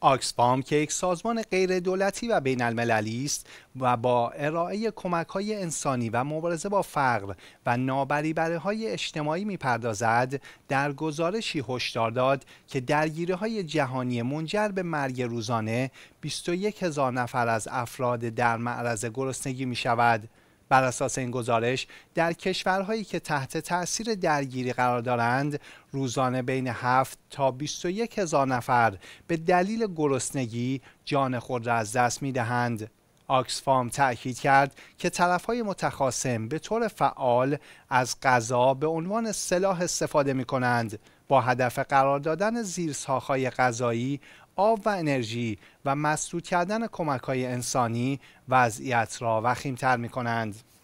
آکسفام که یک سازمان غیر دولتی و بین المللی است و با ارائه کمک های انسانی و مبارزه با فقر و نابریبره های اجتماعی میپردازد در گزارشی هشدار داد که درگیری های جهانی منجر به مرگ روزانه 21 هزار نفر از افراد در معرض گرسنگی می شود. بر اساس این گزارش در کشورهایی که تحت تاثیر درگیری قرار دارند روزانه بین 7 تا 21 هزار نفر به دلیل گرسنگی جان خود را از دست می دهند. آکسفام تأکید کرد که های متخاصم به طور فعال از غذا به عنوان سلاح استفاده می کنند با هدف قرار دادن زیرساخهای غذایی آب و انرژی و مسدود کردن کمک های انسانی وضعیت را وخیمتر می کنند.